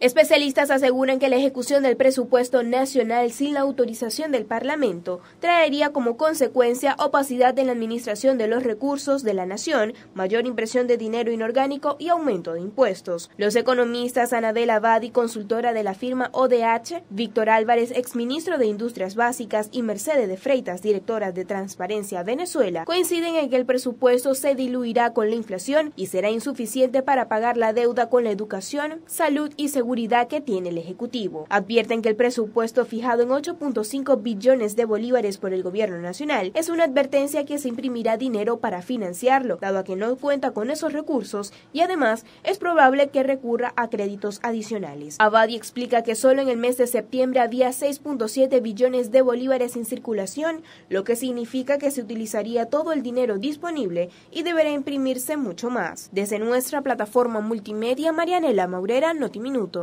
Especialistas aseguran que la ejecución del presupuesto nacional sin la autorización del Parlamento traería como consecuencia opacidad en la administración de los recursos de la nación, mayor impresión de dinero inorgánico y aumento de impuestos. Los economistas Anadela Abadi, consultora de la firma ODH, Víctor Álvarez, exministro de Industrias Básicas, y Mercedes de Freitas, directora de Transparencia Venezuela, coinciden en que el presupuesto se diluirá con la inflación y será insuficiente para pagar la deuda con la educación, salud y seguridad que tiene el Ejecutivo. Advierten que el presupuesto fijado en 8.5 billones de bolívares por el Gobierno Nacional es una advertencia que se imprimirá dinero para financiarlo, dado que no cuenta con esos recursos y además es probable que recurra a créditos adicionales. Abadi explica que solo en el mes de septiembre había 6.7 billones de bolívares en circulación, lo que significa que se utilizaría todo el dinero disponible y deberá imprimirse mucho más. Desde nuestra plataforma multimedia, Marianela Maurera, Notiminuto.